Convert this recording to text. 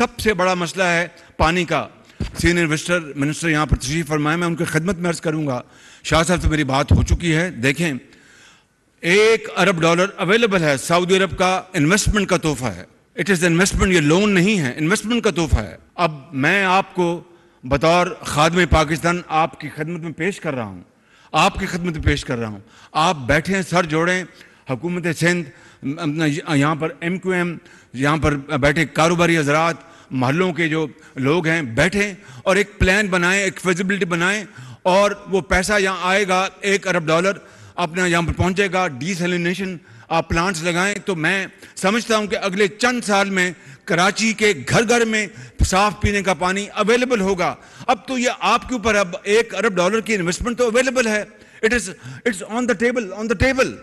सबसे बड़ा मसला है पानी का सीनियर मिनिस्टर मिनिस्टर यहाँ पर तशीफ फरमाए मैं उनकी खदमत में अर्ज़ करूँगा शाह साहब से मेरी बात हो चुकी है देखें एक अरब डॉलर अवेलेबल है सऊदी अरब का इन्वेस्टमेंट का तोहफा है इट इज़ इन्वेस्टमेंट ये लोन नहीं है इन्वेस्टमेंट का तोहफा है अब मैं आपको बतौर खादम पाकिस्तान आपकी खदमत में पेश कर रहा हूँ आपकी खदमत में पेश कर रहा हूँ आप बैठे हैं सर जोड़ें हुकूमत सिंध यहाँ पर एम क्यू एम यहाँ पर बैठे कारोबारी हजरात महलों के जो लोग हैं बैठें और एक प्लान बनाएं एक फिजिबिलिटी बनाएं और वो पैसा यहाँ आएगा एक अरब डॉलर अपना यहाँ पर पहुँचेगा डिसलिनेशन आप प्लांट्स लगाएं तो मैं समझता हूं कि अगले चंद साल में कराची के घर घर में साफ पीने का पानी अवेलेबल होगा अब तो ये आपके ऊपर अब एक अरब डॉलर की इन्वेस्टमेंट तो अवेलेबल है it is it's on the table on the table